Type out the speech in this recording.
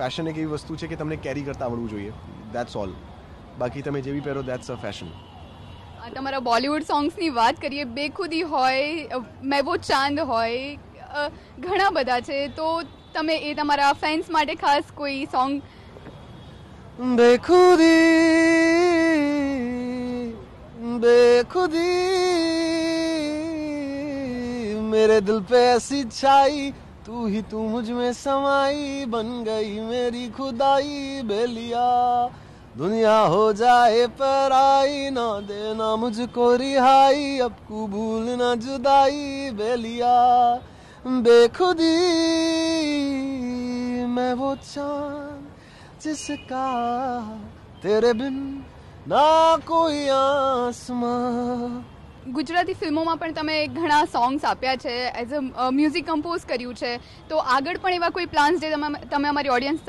fashion એક એવી વસ્તુ છે કે તમને કેરી કરતા આવડવું જોઈએ દેટ્સ ઓલ બાકી તમે જેવી પહેરો દેટ્સ અ ફેશન તમારા બોલિવૂડ સોંગ્સની વાત કરીએ બેખુદી હોય મેં વો ચાંદ હોય ઘણા બધા છે તો તમે એ તમારા ફેન્સ માટે ખાસ કોઈ સોંગ बेखुदी बेखुदी मेरे दिल पे ऐसी छाई तू ही तू मुझ में समाई बन गई मेरी खुदाई बेलिया दुनिया हो जाए पराई ना देना मुझको रिहाई अब कबूल ना जुदाई बेलिया बेखुदी मैं वो चांद जिसका तेरे बिन ना कोई आसमां ગુજરાતી ફિલ્મોમાં પણ તમે ઘણા સોંગ્સ આપ્યા છે એઝ અ મ્યુઝિક કમ્પોઝ કર્યું છે તો આગળ પણ એવા કોઈ પ્લાન્સ જે તમે તમે અમારી ઓડિયન્સ